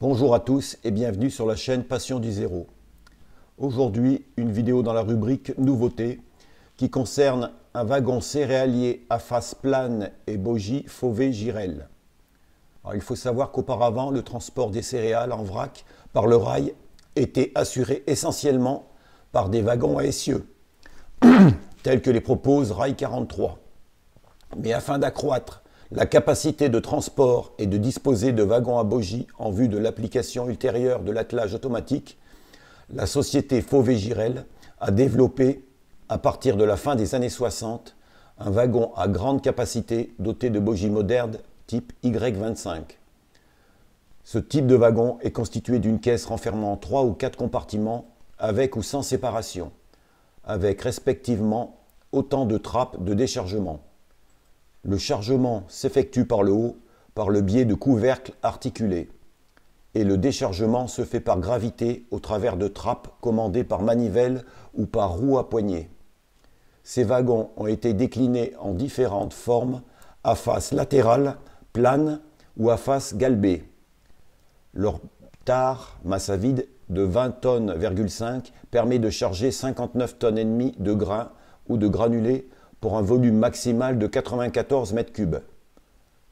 Bonjour à tous et bienvenue sur la chaîne passion du Zéro. Aujourd'hui, une vidéo dans la rubrique Nouveautés qui concerne un wagon céréalier à face plane et bogie Fauvet-Girel. il faut savoir qu'auparavant, le transport des céréales en vrac par le rail était assuré essentiellement par des wagons à essieux, tels que les propose Rail 43. Mais afin d'accroître la capacité de transport et de disposer de wagons à bogie en vue de l'application ultérieure de l'attelage automatique. La société fauvé girel a développé, à partir de la fin des années 60, un wagon à grande capacité doté de bogies modernes type Y25. Ce type de wagon est constitué d'une caisse renfermant 3 ou 4 compartiments avec ou sans séparation, avec respectivement autant de trappes de déchargement. Le chargement s'effectue par le haut, par le biais de couvercles articulés, et le déchargement se fait par gravité au travers de trappes commandées par manivelle ou par roues à poignées. Ces wagons ont été déclinés en différentes formes, à face latérale, plane ou à face galbée. Leur tare, masse à vide, de 20 tonnes,5 permet de charger 59 tonnes et demie de grains ou de granulés pour un volume maximal de 94 mètres cubes.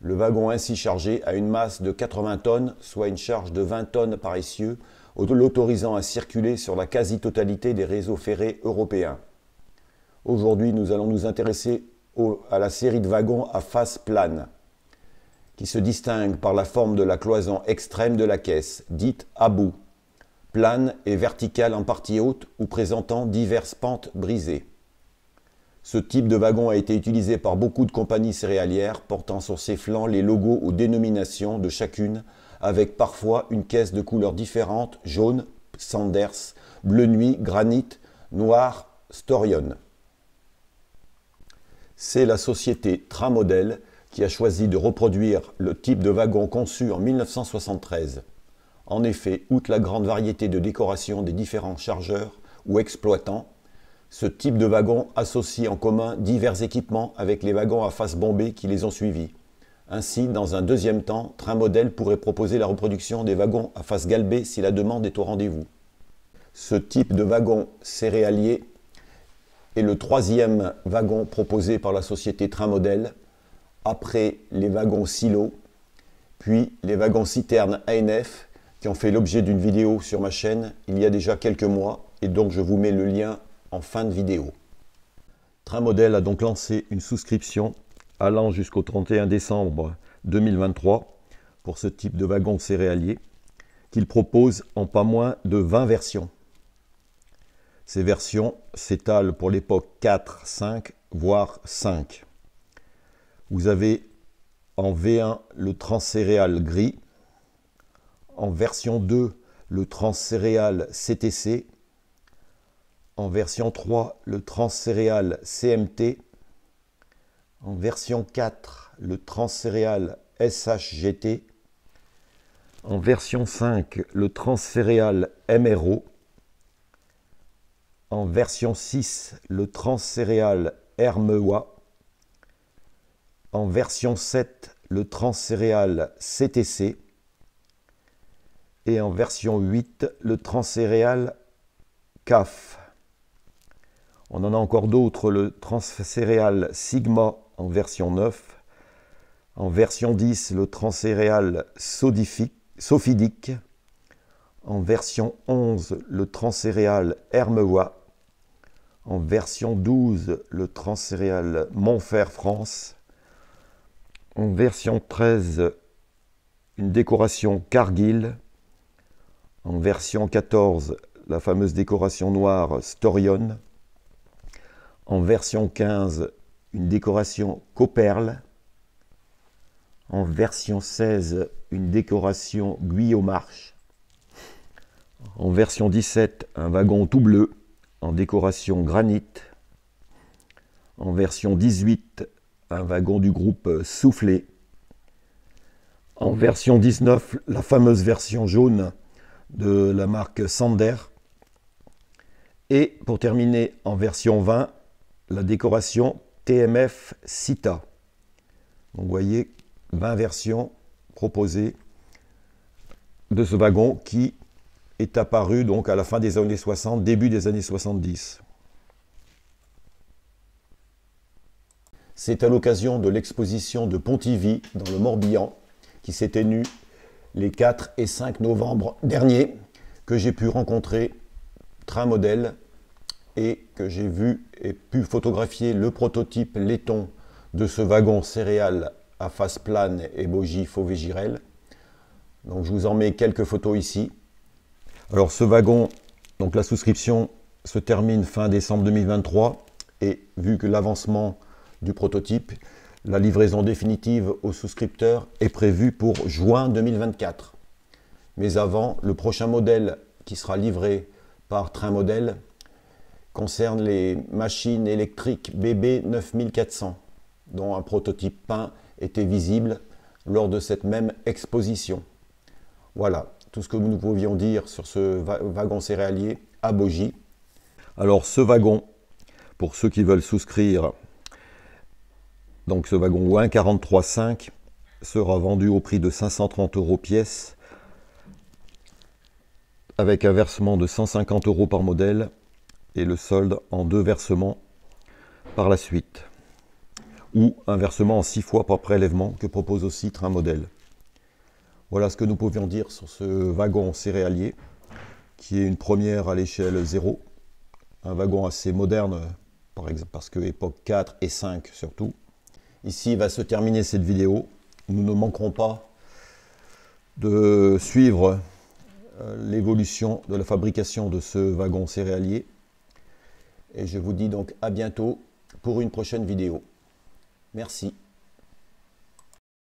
Le wagon ainsi chargé a une masse de 80 tonnes, soit une charge de 20 tonnes par essieu, l'autorisant à circuler sur la quasi-totalité des réseaux ferrés européens. Aujourd'hui, nous allons nous intéresser à la série de wagons à face plane, qui se distingue par la forme de la cloison extrême de la caisse, dite à bout, plane et verticale en partie haute ou présentant diverses pentes brisées. Ce type de wagon a été utilisé par beaucoup de compagnies céréalières portant sur ses flancs les logos ou dénominations de chacune, avec parfois une caisse de couleurs différentes, jaune, Sanders, bleu nuit, granit, noir, Storion. C'est la société Tramodel qui a choisi de reproduire le type de wagon conçu en 1973. En effet, outre la grande variété de décorations des différents chargeurs ou exploitants, ce type de wagon associe en commun divers équipements avec les wagons à face bombée qui les ont suivis. Ainsi, dans un deuxième temps, Train Modèle pourrait proposer la reproduction des wagons à face galbée si la demande est au rendez-vous. Ce type de wagon céréalier est le troisième wagon proposé par la société Train Modèle, après les wagons silos, puis les wagons citernes ANF qui ont fait l'objet d'une vidéo sur ma chaîne il y a déjà quelques mois et donc je vous mets le lien en fin de vidéo. Tramodel a donc lancé une souscription allant jusqu'au 31 décembre 2023 pour ce type de wagon céréalier qu'il propose en pas moins de 20 versions. Ces versions s'étalent pour l'époque 4, 5, voire 5. Vous avez en V1 le transcéréal gris, en version 2 le transcéréal CTC en version 3, le transcéréal CMT. En version 4, le transcéréal SHGT. En version 5, le transcéréal MRO. En version 6, le transcéréal RMEA. En version 7, le transcéréal CTC. Et en version 8, le transcéréal CAF. On en a encore d'autres, le transcéréal Sigma en version 9, en version 10 le transcéréal sophidique, en version 11 le transcéréal Hermevois, en version 12 le transcéréal Montfer France, en version 13 une décoration Cargill, en version 14 la fameuse décoration noire Storion, en version 15, une décoration coperle En version 16, une décoration aux marche En version 17, un wagon tout bleu en décoration granit. En version 18, un wagon du groupe Soufflé. En version 19, la fameuse version jaune de la marque Sander. Et pour terminer, en version 20, la décoration TMF Cita. Donc vous voyez 20 versions proposées de ce wagon qui est apparu donc à la fin des années 60, début des années 70. C'est à l'occasion de l'exposition de Pontivy dans le Morbihan qui s'est tenue les 4 et 5 novembre dernier que j'ai pu rencontrer Train Modèle que j'ai vu et pu photographier le prototype laiton de ce wagon céréal à face plane et bogie Donc je vous en mets quelques photos ici. Alors ce wagon, donc la souscription se termine fin décembre 2023 et vu que l'avancement du prototype, la livraison définitive aux souscripteurs est prévue pour juin 2024. Mais avant, le prochain modèle qui sera livré par Train Modèle concerne les machines électriques BB 9400, dont un prototype peint était visible lors de cette même exposition. Voilà tout ce que nous pouvions dire sur ce wagon céréalier à Bogie. Alors ce wagon, pour ceux qui veulent souscrire, donc ce wagon 1,43,5 sera vendu au prix de 530 euros pièce avec un versement de 150 euros par modèle le solde en deux versements par la suite, ou un versement en six fois par prélèvement que propose aussi Train Modèle. Voilà ce que nous pouvions dire sur ce wagon céréalier, qui est une première à l'échelle 0, un wagon assez moderne, par exemple, parce que époque 4 et 5 surtout. Ici va se terminer cette vidéo. Nous ne manquerons pas de suivre euh, l'évolution de la fabrication de ce wagon céréalier et je vous dis donc à bientôt pour une prochaine vidéo. Merci.